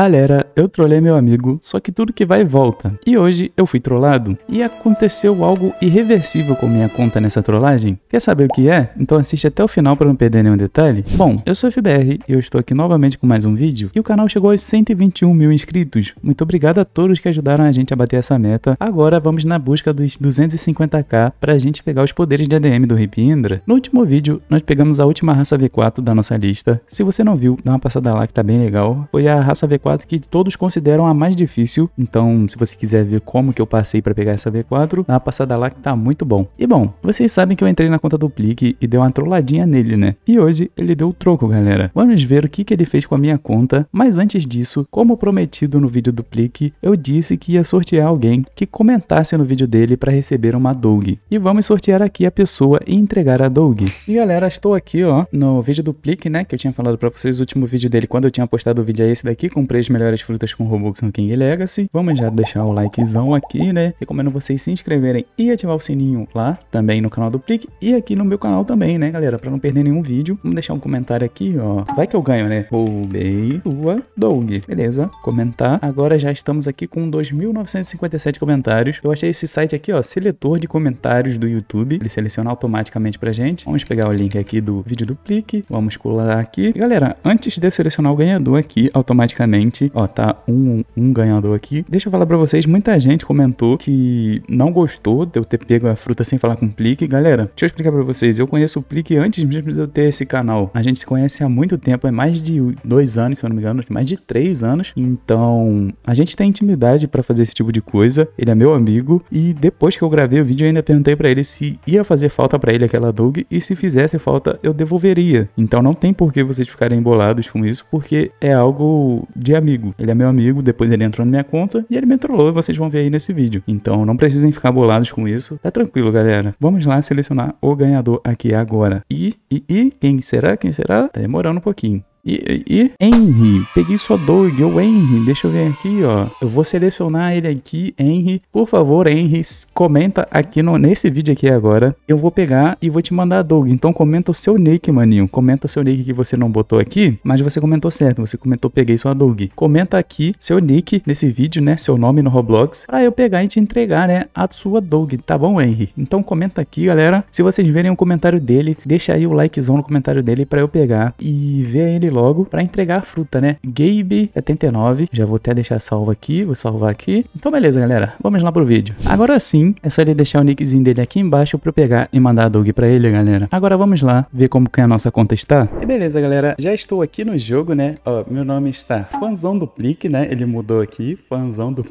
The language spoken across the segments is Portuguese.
Galera, eu trolei meu amigo, só que tudo que vai volta. E hoje eu fui trollado. E aconteceu algo irreversível com minha conta nessa trollagem. Quer saber o que é? Então assiste até o final para não perder nenhum detalhe. Bom, eu sou o FBR e eu estou aqui novamente com mais um vídeo. E o canal chegou aos 121 mil inscritos. Muito obrigado a todos que ajudaram a gente a bater essa meta. Agora vamos na busca dos 250k para a gente pegar os poderes de ADM do Ripindra. No último vídeo, nós pegamos a última raça V4 da nossa lista. Se você não viu, dá uma passada lá que tá bem legal. Foi a raça V4 4 que todos consideram a mais difícil. Então, se você quiser ver como que eu passei para pegar essa V4, dá uma passada lá que tá muito bom. E bom, vocês sabem que eu entrei na conta do Plique e dei uma trolladinha nele, né? E hoje ele deu o troco, galera. Vamos ver o que, que ele fez com a minha conta, mas antes disso, como prometido no vídeo do Plique, eu disse que ia sortear alguém que comentasse no vídeo dele para receber uma doug. E vamos sortear aqui a pessoa e entregar a doug. E galera, estou aqui ó, no vídeo do Plique, né, que eu tinha falado para vocês, o último vídeo dele, quando eu tinha postado o vídeo é esse daqui, com três melhores frutas com Robux no King Legacy. Vamos já deixar o likezão aqui, né? Recomendo vocês se inscreverem e ativar o sininho lá, também no canal do Plique e aqui no meu canal também, né, galera? Pra não perder nenhum vídeo. Vamos deixar um comentário aqui, ó. Vai que eu ganho, né? Roubei tua Dog. Beleza, comentar. Agora já estamos aqui com 2.957 comentários. Eu achei esse site aqui, ó, seletor de comentários do YouTube. Ele seleciona automaticamente pra gente. Vamos pegar o link aqui do vídeo do Plique. Vamos colar aqui. E, galera, antes de selecionar o ganhador aqui, automaticamente Ó, tá um, um ganhador aqui. Deixa eu falar pra vocês, muita gente comentou que não gostou de eu ter pego a fruta sem falar com o Plique. Galera, deixa eu explicar pra vocês. Eu conheço o Plique antes mesmo de eu ter esse canal. A gente se conhece há muito tempo, é mais de dois anos, se eu não me engano, mais de três anos. Então, a gente tem intimidade para fazer esse tipo de coisa. Ele é meu amigo. E depois que eu gravei o vídeo, eu ainda perguntei para ele se ia fazer falta para ele aquela Doug. E se fizesse falta, eu devolveria. Então não tem por que vocês ficarem embolados com isso, porque é algo de amigo. Ele é meu amigo, depois ele entrou na minha conta e ele me trollou, vocês vão ver aí nesse vídeo. Então não precisem ficar bolados com isso. Tá tranquilo, galera. Vamos lá selecionar o ganhador aqui agora. E, e, e, quem será? Quem será? Tá demorando um pouquinho. E, e, Henry, peguei sua dog, ou Henry, deixa eu ver aqui, ó. Eu vou selecionar ele aqui, Henry. Por favor, Henry, comenta aqui no, nesse vídeo aqui agora. Eu vou pegar e vou te mandar a dog. Então comenta o seu nick, maninho. Comenta o seu nick que você não botou aqui, mas você comentou certo. Você comentou peguei sua dog. Comenta aqui seu nick nesse vídeo, né? Seu nome no Roblox, pra eu pegar e te entregar, né? A sua dog, tá bom, Henry? Então comenta aqui, galera. Se vocês verem o um comentário dele, deixa aí o likezão no comentário dele pra eu pegar e ver ele logo logo para entregar a fruta, né? Gabe79, já vou até deixar salvo aqui, vou salvar aqui. Então beleza, galera, vamos lá pro vídeo. Agora sim, é só ele deixar o nickzinho dele aqui embaixo para eu pegar e mandar a Doug para ele, galera. Agora vamos lá ver como que a nossa conta está. E beleza, galera, já estou aqui no jogo, né? Ó, meu nome está Fanzão do né? Ele mudou aqui, Fanzão do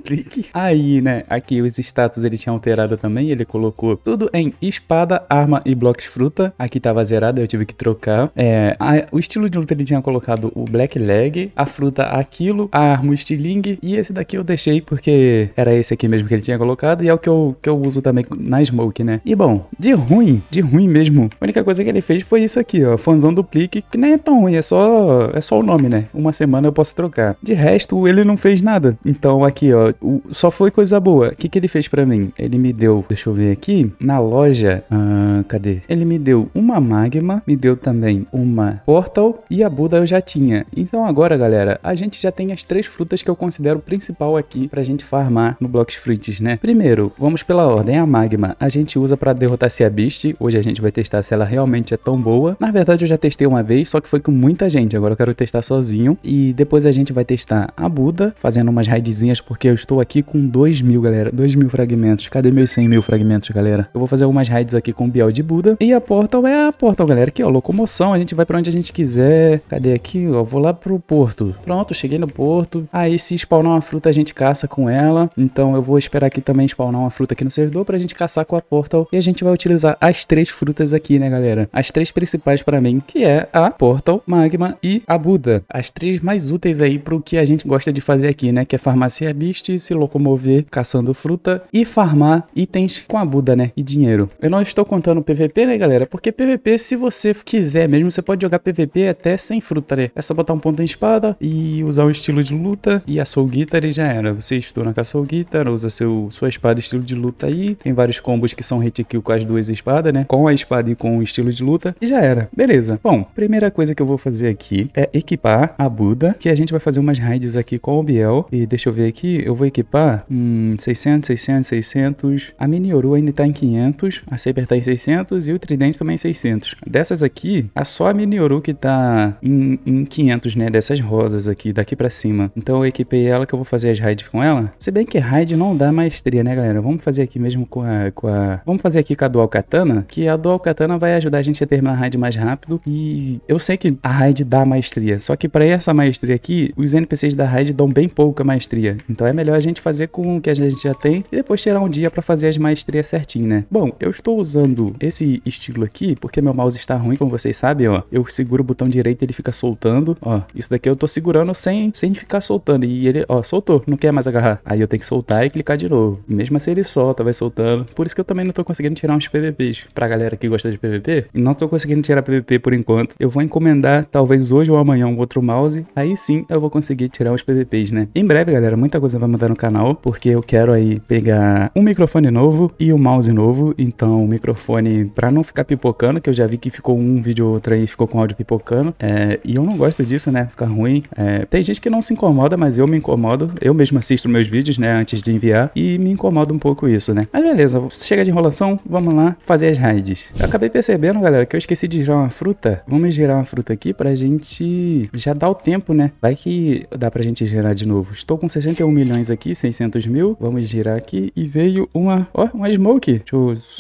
Aí, né, aqui os status ele tinha alterado também, ele colocou tudo em espada, arma e blocos fruta. Aqui tava zerado, eu tive que trocar. É, a, o estilo de luta ele tinha colocado o black leg, a fruta aquilo, a arma Stiling e esse daqui eu deixei porque era esse aqui mesmo que ele tinha colocado e é o que eu, que eu uso também na smoke, né? E bom, de ruim, de ruim mesmo, a única coisa que ele fez foi isso aqui, ó, fanzão do que nem é tão ruim, é só, é só o nome, né? Uma semana eu posso trocar. De resto, ele não fez nada. Então aqui, ó, o, só foi coisa boa. O que, que ele fez pra mim? Ele me deu, deixa eu ver aqui, na loja, ah, cadê? Ele me deu uma magma, me deu também uma portal e a Buda eu já tinha. Então agora, galera, a gente já tem as três frutas que eu considero principal aqui pra gente farmar no Blocks Fruits, né? Primeiro, vamos pela ordem. A Magma a gente usa pra derrotar Seabeast. Hoje a gente vai testar se ela realmente é tão boa. Na verdade, eu já testei uma vez, só que foi com muita gente. Agora eu quero testar sozinho. E depois a gente vai testar a Buda, fazendo umas raidzinhas, porque eu estou aqui com 2 mil, galera. 2 mil fragmentos. Cadê meus 100 mil fragmentos, galera? Eu vou fazer algumas raids aqui com o Biel de Buda. E a Portal é a Portal, galera. Aqui, ó, é locomoção. A gente vai pra onde a gente quiser. Cadê vender aqui, ó, vou lá pro porto. Pronto, cheguei no porto. Aí se spawnar uma fruta, a gente caça com ela. Então eu vou esperar aqui também spawnar uma fruta aqui no servidor pra gente caçar com a Portal. E a gente vai utilizar as três frutas aqui, né, galera? As três principais pra mim, que é a Portal, Magma e a Buda. As três mais úteis aí pro que a gente gosta de fazer aqui, né? Que é farmácia beast, se locomover caçando fruta e farmar itens com a Buda, né? E dinheiro. Eu não estou contando PVP, né, galera? Porque PVP, se você quiser mesmo, você pode jogar PVP até sem fruta é só botar um ponto em espada e usar um estilo de luta e a Soul Guitar e já era. Você estoura com a Soul Guitar, usa seu, sua espada estilo de luta aí. Tem vários combos que são hit kill com as duas espadas, né? Com a espada e com o estilo de luta e já era. Beleza. Bom, primeira coisa que eu vou fazer aqui é equipar a Buda, que a gente vai fazer umas raids aqui com o Biel. E deixa eu ver aqui, eu vou equipar hum, 600, 600, 600. A Mini Oru ainda tá em 500, a Saber tá em 600 e o Tridente também em 600. Dessas aqui, a é só a Mini Oru que tá em em, 500, né, dessas rosas aqui, daqui pra cima. Então eu equipei ela que eu vou fazer as raids com ela. Se bem que raid não dá maestria, né, galera? Vamos fazer aqui mesmo com a... Com a... Vamos fazer aqui com a Dual Katana, que a Dual Katana vai ajudar a gente a terminar a raid mais rápido. E eu sei que a raid dá maestria, só que pra essa maestria aqui, os NPCs da raid dão bem pouca maestria. Então é melhor a gente fazer com o que a gente já tem e depois tirar um dia pra fazer as maestrias certinho, né? Bom, eu estou usando esse estilo aqui porque meu mouse está ruim, como vocês sabem, ó. Eu seguro o botão direito e ele fica soltando. Ó, isso daqui eu tô segurando sem, sem ficar soltando. E ele, ó, soltou, não quer mais agarrar. Aí eu tenho que soltar e clicar de novo. mesmo assim ele solta, vai soltando. Por isso que eu também não tô conseguindo tirar uns PVPs. Pra galera que gosta de PVP, não tô conseguindo tirar PVP por enquanto. Eu vou encomendar, talvez hoje ou amanhã, um outro mouse. Aí sim eu vou conseguir tirar os PVPs, né? Em breve, galera, muita coisa vai mudar no canal, porque eu quero aí pegar um microfone novo e um mouse novo. Então, o microfone, pra não ficar pipocando, que eu já vi que ficou um vídeo ou outro aí, ficou com áudio pipocando. É, e eu não gosto disso, né? Ficar ruim. É, tem gente que não se incomoda, mas eu me incomodo. Eu mesmo assisto meus vídeos, né? Antes de enviar. E me incomoda um pouco isso, né? Mas beleza, chega de enrolação. Vamos lá fazer as raids. Eu acabei percebendo, galera, que eu esqueci de girar uma fruta. Vamos girar uma fruta aqui pra gente já dar o tempo, né? Vai que dá pra gente girar de novo. Estou com 61 milhões aqui, 600 mil. Vamos girar aqui. E veio uma... Ó, oh, uma smoke. Deixa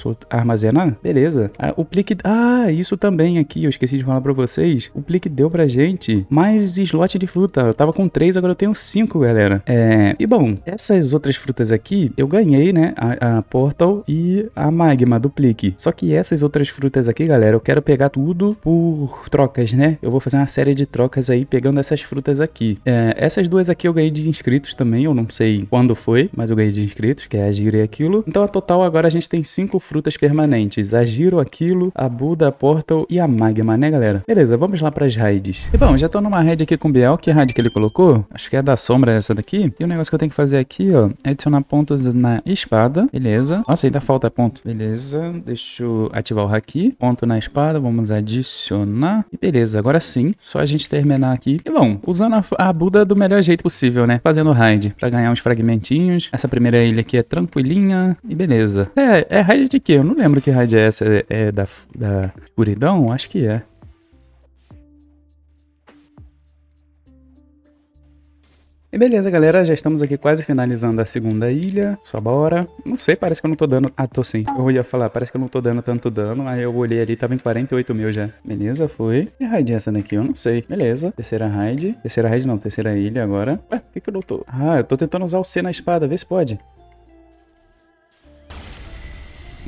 eu armazenar. Beleza. Ah, o plique... Ah, isso também aqui. Eu esqueci de falar pra vocês. O plique deu pra pra gente mais slot de fruta. Eu tava com três, agora eu tenho cinco, galera. É... E bom, essas outras frutas aqui, eu ganhei, né? A, a Portal e a Magma Duplique. Só que essas outras frutas aqui, galera, eu quero pegar tudo por trocas, né? Eu vou fazer uma série de trocas aí pegando essas frutas aqui. É... Essas duas aqui eu ganhei de inscritos também, eu não sei quando foi, mas eu ganhei de inscritos, que é a Giro e aquilo. Então, a total agora a gente tem cinco frutas permanentes. A Giro, aquilo, a Buda, a Portal e a Magma, né, galera? Beleza, vamos lá pras raízes raids. E bom, já tô numa raid aqui com o Biel, que raid que ele colocou? Acho que é da sombra essa daqui. E o negócio que eu tenho que fazer aqui, ó, é adicionar pontos na espada, beleza. Nossa, ainda falta ponto. Beleza, deixa eu ativar o haki. Ponto na espada, vamos adicionar. E beleza, agora sim, só a gente terminar aqui. E bom, usando a, a Buda do melhor jeito possível, né? Fazendo raid, pra ganhar uns fragmentinhos. Essa primeira ilha aqui é tranquilinha e beleza. É, é raid de quê? Eu não lembro que raid é essa. É, é da, da escuridão? Acho que é. E beleza, galera, já estamos aqui quase finalizando a segunda ilha, só bora. Não sei, parece que eu não tô dando... Ah, tô sim. Eu ia falar, parece que eu não tô dando tanto dano, aí eu olhei ali, tava em 48 mil já. Beleza, foi. Que raid é essa daqui? Eu não sei. Beleza, terceira raid. Terceira raid não, terceira ilha agora. Ué, por que que eu não tô... Ah, eu tô tentando usar o C na espada, vê se pode.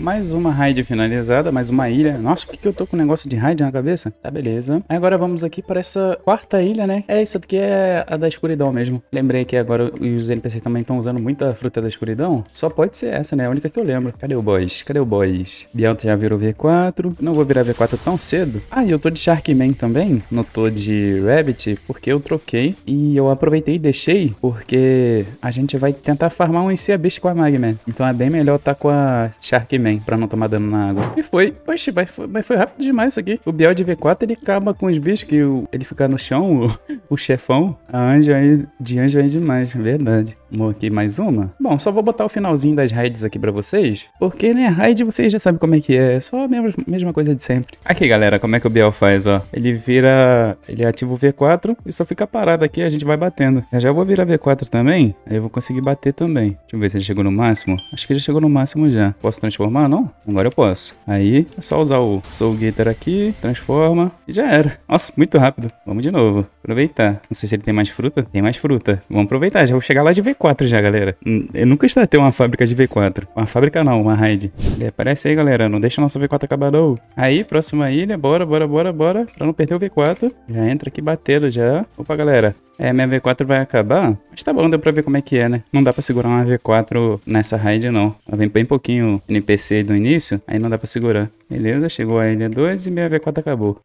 Mais uma raid finalizada, mais uma ilha. Nossa, por que eu tô com um negócio de raid na cabeça? Tá, beleza. Agora vamos aqui para essa quarta ilha, né? É, isso aqui é a da escuridão mesmo. Lembrei que agora os NPCs também estão usando muita fruta da escuridão. Só pode ser essa, né? A única que eu lembro. Cadê o boys? Cadê o boys? Bianca já virou V4. Não vou virar V4 tão cedo. Ah, e eu tô de Sharkman também. Não tô de Rabbit, porque eu troquei. E eu aproveitei e deixei, porque a gente vai tentar farmar um ICABs com a Magman. Então é bem melhor tá com a Sharkman também, pra não tomar dano na água. E foi. Oxe, mas foi, mas foi rápido demais isso aqui. O Biel de V4, ele acaba com os bichos que o, ele fica no chão, o, o chefão. A Anjo é, de Anjo é demais, verdade. Aqui mais uma. Bom, só vou botar o finalzinho das raids aqui pra vocês, porque, né, raid vocês já sabem como é que é, é só a mesma, mesma coisa de sempre. Aqui, galera, como é que o Biel faz, ó. Ele vira... ele ativa o V4 e só fica parado aqui a gente vai batendo. Já já vou virar V4 também, aí eu vou conseguir bater também. Deixa eu ver se ele chegou no máximo. Acho que já chegou no máximo já. Posso transformar, não? Agora eu posso. Aí, é só usar o Soul Gator aqui, transforma e já era. Nossa, muito rápido. Vamos de novo. Aproveitar. Não sei se ele tem mais fruta. Tem mais fruta. Vamos aproveitar, já vou chegar lá de V4 v já, galera. Eu nunca estatei uma fábrica de V4. Uma fábrica não, uma raid. Ele é, aparece aí, galera. Não deixa nossa V4 acabar não. Aí, próxima ilha. Bora, bora, bora, bora. Pra não perder o V4. Já entra aqui batendo já. Opa, galera. É, minha V4 vai acabar. Mas tá bom, deu pra ver como é que é, né? Não dá pra segurar uma V4 nessa raid, não. Ela vem bem pouquinho NPC do início. Aí não dá pra segurar. Beleza, chegou a ilha 2 e minha V4 acabou.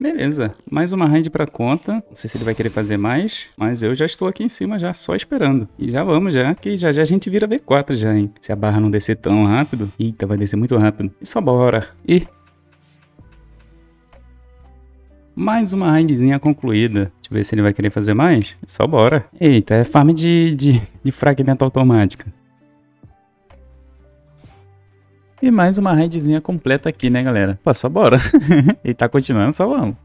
Beleza, mais uma rende pra conta. Não sei se ele vai querer fazer mais, mas eu já estou aqui em cima já, só esperando. E já vamos já, que já já a gente vira V4 já, hein. Se a barra não descer tão rápido... Eita, vai descer muito rápido. E só bora. E mais uma rendezinha concluída. Deixa eu ver se ele vai querer fazer mais. Só bora. Eita, é farm de, de, de fragmento automática. E mais uma raidzinha completa aqui, né, galera? Pô, só bora. e tá continuando, só vamos.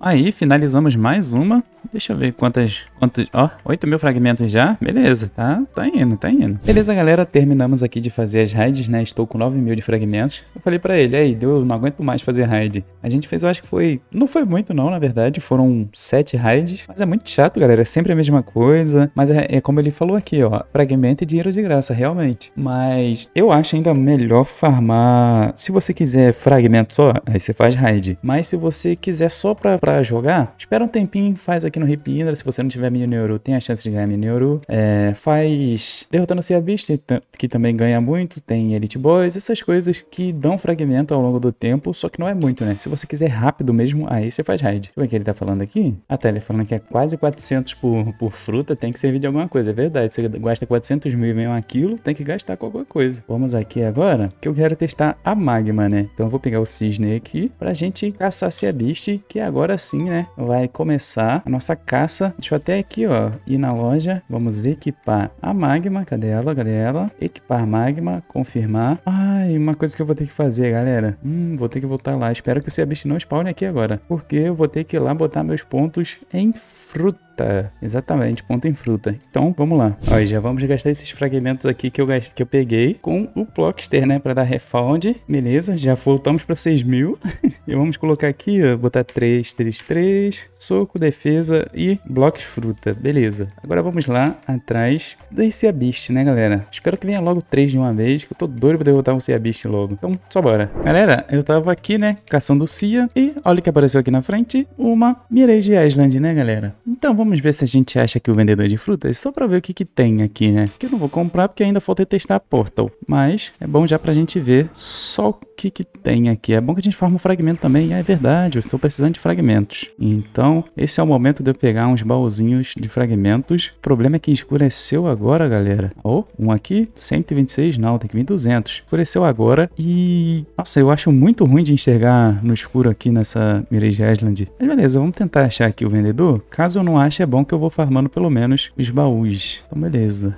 Aí, finalizamos mais uma. Deixa eu ver quantas Quantos, ó, 8 mil fragmentos já? Beleza, tá, tá indo, tá indo. Beleza, galera, terminamos aqui de fazer as raids, né? Estou com 9 mil de fragmentos. Eu falei pra ele, aí, deu, não aguento mais fazer raid. A gente fez, eu acho que foi, não foi muito não, na verdade, foram 7 raids. Mas é muito chato, galera, é sempre a mesma coisa. Mas é, é como ele falou aqui, ó, fragmento e é dinheiro de graça, realmente. Mas eu acho ainda melhor farmar, se você quiser fragmento só, aí você faz raid. Mas se você quiser só pra, pra jogar, espera um tempinho, faz aqui no Rip Indra, se você não tiver ganhar minion Neuro tem a chance de ganhar Mini Neuro. É, faz derrotando o Beast, que também ganha muito. Tem Elite Boys, essas coisas que dão fragmento ao longo do tempo, só que não é muito, né? Se você quiser rápido mesmo, aí você faz raid. O que ele tá falando aqui? Até ele falando que é quase 400 por, por fruta, tem que servir de alguma coisa. É verdade, você gasta 400 mil e vem um aquilo tem que gastar com alguma coisa. Vamos aqui agora, que eu quero testar a magma, né? Então eu vou pegar o cisne aqui pra gente caçar a Beast, que agora sim, né? Vai começar a nossa caça. Deixa eu até aqui, ó, ir na loja, vamos equipar a Magma, cadê ela, cadê ela? Equipar Magma, confirmar. Ai, uma coisa que eu vou ter que fazer, galera. Hum, vou ter que voltar lá, espero que o Seabist não spawne aqui agora, porque eu vou ter que ir lá botar meus pontos em fruta é. Exatamente, ponta em fruta. Então, vamos lá. Ó, já vamos gastar esses fragmentos aqui que eu, que eu peguei com o Plockster, né? Pra dar refund. Beleza, já voltamos pra 6 mil. e vamos colocar aqui, ó, botar 3, 3, 3. Soco, defesa e de fruta. Beleza. Agora vamos lá atrás do Seabist, né, galera? Espero que venha logo 3 de uma vez, que eu tô doido pra derrotar um Seabist logo. Então, só bora. Galera, eu tava aqui, né, caçando o Cia. E olha o que apareceu aqui na frente. Uma Mirage Island, né, galera? Então, vamos Vamos ver se a gente acha aqui o vendedor de frutas, só pra ver o que que tem aqui, né? Que eu não vou comprar porque ainda falta testar a Portal, mas é bom já pra gente ver só o que que tem aqui. É bom que a gente forma um fragmento também, ah, é verdade, eu estou precisando de fragmentos. Então, esse é o momento de eu pegar uns baúzinhos de fragmentos. O problema é que escureceu agora, galera. Ó, oh, um aqui, 126, não, tem que vir 200. Escureceu agora e... Nossa, eu acho muito ruim de enxergar no escuro aqui nessa Mirage Island. Mas beleza, vamos tentar achar aqui o vendedor. Caso eu não ache é bom que eu vou farmando pelo menos os baús. Então beleza.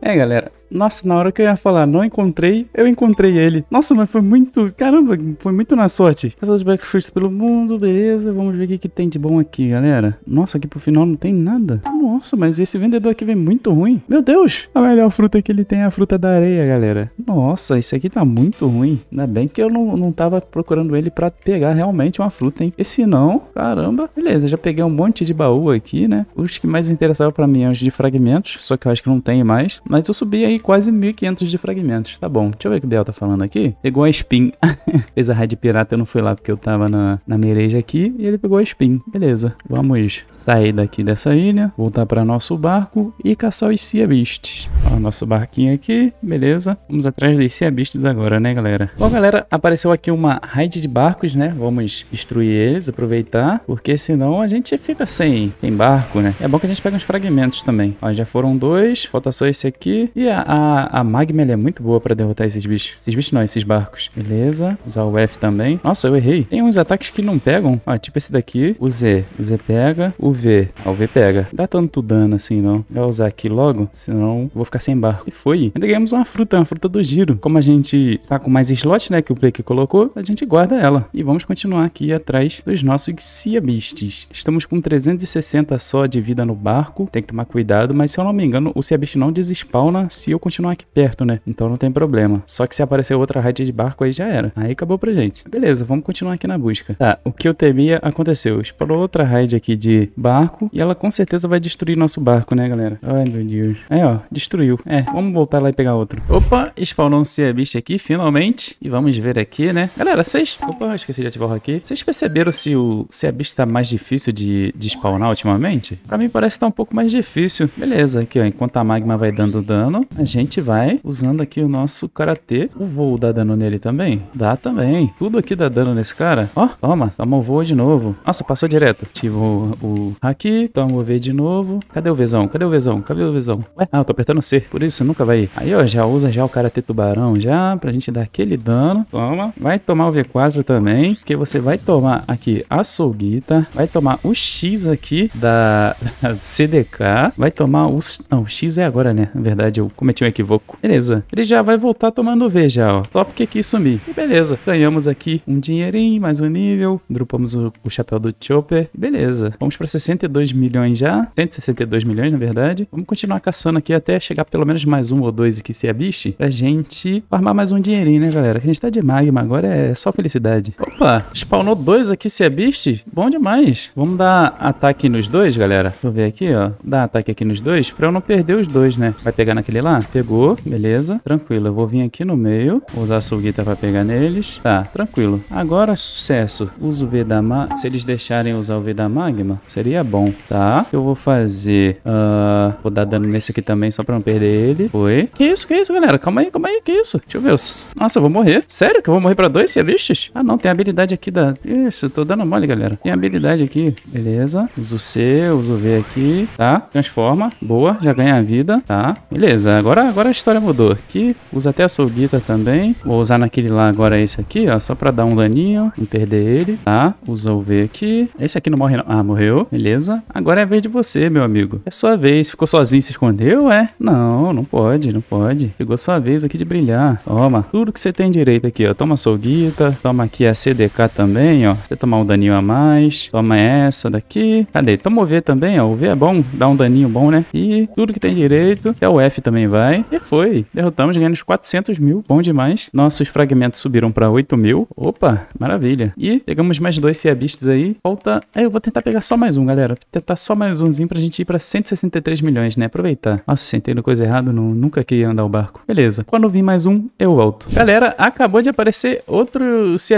É galera, nossa, na hora que eu ia falar, não encontrei, eu encontrei ele. Nossa, mas foi muito. Caramba, foi muito na sorte. Pessoas de Backstreet pelo mundo, beleza. Vamos ver o que, que tem de bom aqui, galera. Nossa, aqui pro final não tem nada. Nossa, mas esse vendedor aqui vem muito ruim. Meu Deus, a melhor fruta que ele tem é a fruta da areia, galera. Nossa, isso aqui tá muito ruim. Ainda bem que eu não, não tava procurando ele pra pegar realmente uma fruta, hein? Esse não, caramba. Beleza, já peguei um monte de baú aqui, né? Os que mais interessavam pra mim eram os de fragmentos, só que eu acho que não tem mais. Mas eu subi aí quase 1500 de fragmentos. Tá bom, deixa eu ver o que o Biel tá falando aqui. Pegou a spin. Fez a raid pirata, eu não fui lá porque eu tava na, na mereja aqui. E ele pegou a spin. Beleza, vamos sair daqui dessa ilha, voltar para nosso barco e caçar os Sea Beasts. Ó, nosso barquinho aqui, beleza. Vamos atrás dos Sea Beasts agora, né, galera? Bom, galera, apareceu aqui uma raid de barcos, né? Vamos destruir eles, aproveitar, porque senão a gente fica sem, sem barco, né? É bom que a gente pega uns fragmentos também. Ó, já foram dois, falta só esse aqui. E a a, a Magma é muito boa pra derrotar esses bichos. Esses bichos não, esses barcos. Beleza. Usar o F também. Nossa, eu errei. Tem uns ataques que não pegam. Ó, tipo esse daqui. O Z. O Z pega. O V. Ó, o V pega. Não dá tanto dano assim, não. Eu vou usar aqui logo, senão vou ficar sem barco. E foi. Ainda ganhamos uma fruta, uma fruta do giro. Como a gente está com mais slot, né, que o Blake colocou, a gente guarda ela. E vamos continuar aqui atrás dos nossos Ciabistes. Estamos com 360 só de vida no barco. Tem que tomar cuidado, mas se eu não me engano, o Ciabiste não desespawna se eu eu continuar aqui perto, né? Então não tem problema. Só que se aparecer outra raid de barco aí já era. Aí acabou pra gente. Beleza, vamos continuar aqui na busca. Tá, o que eu temia aconteceu. Explorou outra raid aqui de barco e ela com certeza vai destruir nosso barco, né, galera? Ai, meu Deus. É, ó, destruiu. É, vamos voltar lá e pegar outro. Opa, spawnou um sea beast aqui, finalmente. E vamos ver aqui, né? Galera, vocês... Opa, esqueci de ativar o aqui. Vocês perceberam se o sea beast tá mais difícil de, de spawnar ultimamente? Pra mim parece que tá um pouco mais difícil. Beleza, aqui, ó, enquanto a magma vai dando dano, a gente vai usando aqui o nosso karatê. O voo dá dano nele também? Dá também. Tudo aqui dá dano nesse cara. Ó, toma. Toma o voo de novo. Nossa, passou direto. Ativo o, o haki. Toma o V de novo. Cadê o Vzão? Cadê o Vzão? Cadê o Vzão? Ué? Ah, eu tô apertando C. Por isso nunca vai ir. Aí, ó, já usa já o karatê tubarão já pra gente dar aquele dano. Toma. Vai tomar o V4 também. Porque você vai tomar aqui a Solguita. Vai tomar o X aqui da, da CDK. Vai tomar os... Não, o X é agora, né? Na verdade, eu cometi cometi um equívoco. Beleza. Ele já vai voltar tomando V já, ó. Só porque quis sumir. E beleza. Ganhamos aqui um dinheirinho, mais um nível. Dropamos o, o chapéu do Chopper. beleza. Vamos pra 62 milhões já. 162 milhões, na verdade. Vamos continuar caçando aqui até chegar pelo menos mais um ou dois aqui, se é biche. Pra gente farmar mais um dinheirinho, né, galera? A gente tá de magma. Agora é só felicidade. Opa! Spawnou dois aqui, se é biche. Bom demais. Vamos dar ataque nos dois, galera. Deixa eu ver aqui, ó. Dar ataque aqui nos dois pra eu não perder os dois, né? Vai pegar naquele lá? pegou, beleza. Tranquilo, eu vou vir aqui no meio, usar a Sugita pra pegar neles. Tá, tranquilo. Agora, sucesso. Uso o V da Magma. Se eles deixarem usar o V da Magma, seria bom, tá? Eu vou fazer... Uh, vou dar dano nesse aqui também, só pra não perder ele. Foi. Que isso, que isso, galera? Calma aí, calma aí, que isso? Deixa eu ver. Nossa, eu vou morrer. Sério que eu vou morrer pra dois celistas? Ah, não, tem habilidade aqui da... Isso, eu tô dando mole, galera. Tem habilidade aqui. Beleza. Uso o C, uso o V aqui, tá? Transforma. Boa, já ganha a vida, tá? Beleza, agora agora, agora a história mudou. Aqui, usa até a Solguita também. Vou usar naquele lá agora esse aqui, ó. Só pra dar um daninho, não perder ele. Tá, usou o V aqui. Esse aqui não morre não. Ah, morreu. Beleza. Agora é a vez de você, meu amigo. É sua vez. Ficou sozinho, se escondeu, é? Não, não pode, não pode. Chegou sua vez aqui de brilhar. Toma. Tudo que você tem direito aqui, ó. Toma a Solguita. Toma aqui a CDK também, ó. Você tomar um daninho a mais. Toma essa daqui. Cadê? Toma o V também, ó. O V é bom. Dá um daninho bom, né? E tudo que tem direito. Até o F também vai. E foi. Derrotamos, ganhamos 400 mil. Bom demais. Nossos fragmentos subiram para 8 mil. Opa, maravilha. E pegamos mais dois beasts aí. Falta... Aí é, eu vou tentar pegar só mais um, galera. Vou tentar só mais umzinho pra gente ir pra 163 milhões, né? Aproveitar. Nossa, sentei no coisa errada. Não, nunca queria andar o barco. Beleza. Quando vir mais um, eu volto. Galera, acabou de aparecer outro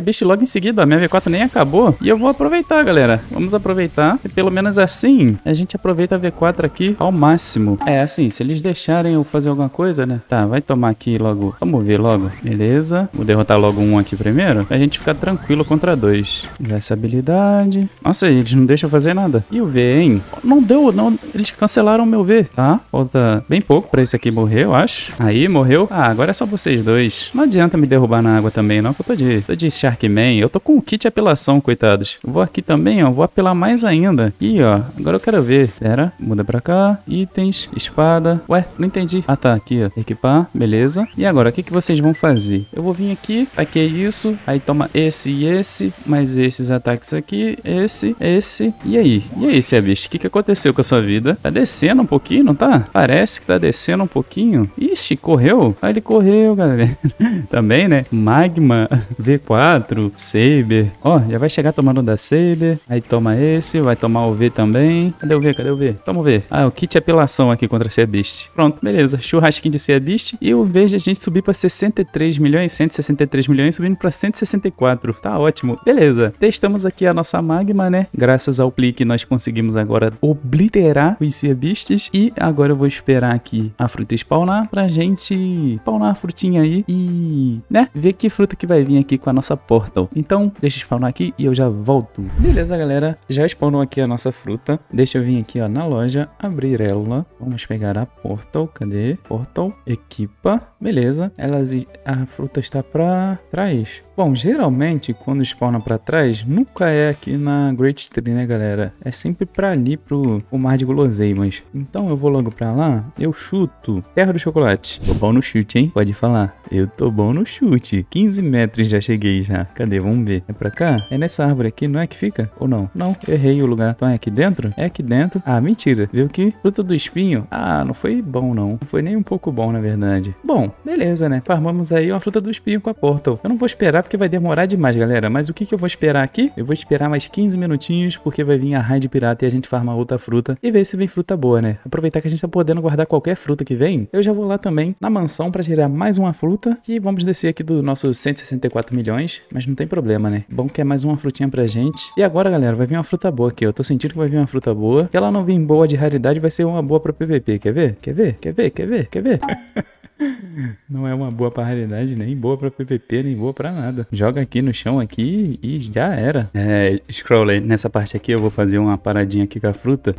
beast logo em seguida. A minha V4 nem acabou. E eu vou aproveitar, galera. Vamos aproveitar. E pelo menos assim, a gente aproveita a V4 aqui ao máximo. É, assim, se eles deixarem eu fazer alguma coisa, né? Tá, vai tomar aqui logo. Vamos ver logo. Beleza. Vou derrotar logo um aqui primeiro. Pra gente ficar tranquilo contra dois. Já essa habilidade. Nossa, eles não deixam fazer nada. E o V, hein? Não deu, não. Eles cancelaram o meu V, tá? Falta bem pouco pra esse aqui morrer, eu acho. Aí, morreu. Ah, agora é só vocês dois. Não adianta me derrubar na água também, não. Que eu tô de, tô de Sharkman. Eu tô com um kit apelação, coitados. Vou aqui também, ó. Vou apelar mais ainda. Ih, ó. Agora eu quero ver. Pera. Muda pra cá. Itens. Espada. Ué, não entendi. Ah, tá aqui, ó. Equipar, beleza. E agora, o que, que vocês vão fazer? Eu vou vir aqui, aqui é isso, aí toma esse e esse, mais esses ataques aqui, esse, esse, e aí? E aí, Seabish, o que, que aconteceu com a sua vida? Tá descendo um pouquinho, não tá? Parece que tá descendo um pouquinho. Ixi, correu? Ah, ele correu, galera. Também, né? Magma, V4, Saber. Ó, já vai chegar tomando da Saber. Aí toma esse, vai tomar o V também. Cadê o V? Cadê o V? Toma o V. Ah, o kit apelação aqui contra a Pronto, beleza churrasquinho de Beast. E o verde a gente subir para 63 milhões, 163 milhões, subindo para 164. Tá ótimo. Beleza. Testamos aqui a nossa magma, né? Graças ao Plique nós conseguimos agora obliterar os Beasts. E agora eu vou esperar aqui a fruta spawnar pra gente spawnar a frutinha aí e, né, ver que fruta que vai vir aqui com a nossa portal. Então, deixa eu spawnar aqui e eu já volto. Beleza, galera. Já spawnou aqui a nossa fruta. Deixa eu vir aqui, ó, na loja, abrir ela. Vamos pegar a portal. Cadê? portal, equipa, beleza. Elas, a fruta está para trás. Bom, geralmente quando spawna para trás, nunca é aqui na Great Tree, né galera? É sempre para ali pro o mar de guloseimas. Então eu vou logo para lá, eu chuto Terra do Chocolate. Tô bom no chute, hein? Pode falar. Eu tô bom no chute. 15 metros já cheguei já. Cadê? Vamos ver. É para cá? É nessa árvore aqui, não é que fica? Ou não? Não, errei o lugar. Então é aqui dentro? É aqui dentro. Ah, mentira. Viu que? Fruta do espinho? Ah, não foi bom não. Não foi nem um pouco bom, na verdade. Bom, beleza, né? Farmamos aí uma fruta do espinho com a Portal. Eu não vou esperar porque vai demorar demais, galera. Mas o que, que eu vou esperar aqui? Eu vou esperar mais 15 minutinhos porque vai vir a raid pirata e a gente farmar outra fruta e ver se vem fruta boa, né? Aproveitar que a gente tá podendo guardar qualquer fruta que vem, eu já vou lá também na mansão para gerar mais uma fruta e vamos descer aqui do nosso 164 milhões, mas não tem problema, né? Bom que é mais uma frutinha pra gente. E agora, galera, vai vir uma fruta boa aqui, eu tô sentindo que vai vir uma fruta boa. Se ela não vir boa de raridade, vai ser uma boa pra PVP, quer ver? Quer ver? Quer ver? Quer ver? Quer ver? Não é uma boa pra raridade, nem boa pra PVP, nem boa pra nada. Joga aqui no chão aqui e já era. É, scroller, Nessa parte aqui eu vou fazer uma paradinha aqui com a fruta.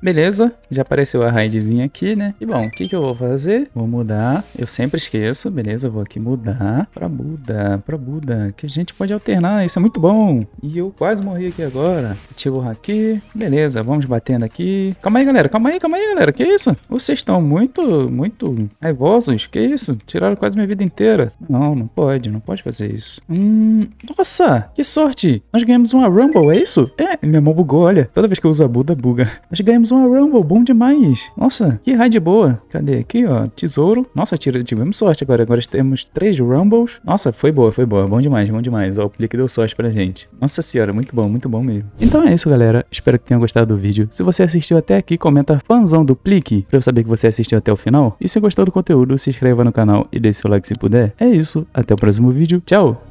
Beleza, já apareceu a raidzinha aqui, né? E bom, o que, que eu vou fazer? Vou mudar, eu sempre esqueço, beleza? Vou aqui mudar pra Buda, pra Buda, que a gente pode alternar, isso é muito bom. E eu quase morri aqui agora. Ativo o Haki, beleza, vamos batendo aqui. Calma aí, galera, calma aí, calma aí, galera, que isso? Vocês estão muito, muito raivosos, que isso? Tiraram quase minha vida inteira. Não, não pode, não pode fazer isso. Hum, nossa, que sorte! Nós ganhamos uma Rumble, é isso? É, minha mão bugou, olha. Toda vez que eu uso a Buda, buga. Nós ganhamos tivemos uma Rumble, bom demais. Nossa, que raid boa. Cadê aqui, ó? Tesouro. Nossa, tira, tivemos sorte agora. Agora temos três Rumbles. Nossa, foi boa, foi boa. Bom demais, bom demais. Ó, o Plique deu sorte pra gente. Nossa senhora, muito bom, muito bom mesmo. Então é isso, galera. Espero que tenham gostado do vídeo. Se você assistiu até aqui, comenta fãzão do Plique pra eu saber que você assistiu até o final. E se gostou do conteúdo, se inscreva no canal e deixe seu like se puder. É isso, até o próximo vídeo. Tchau!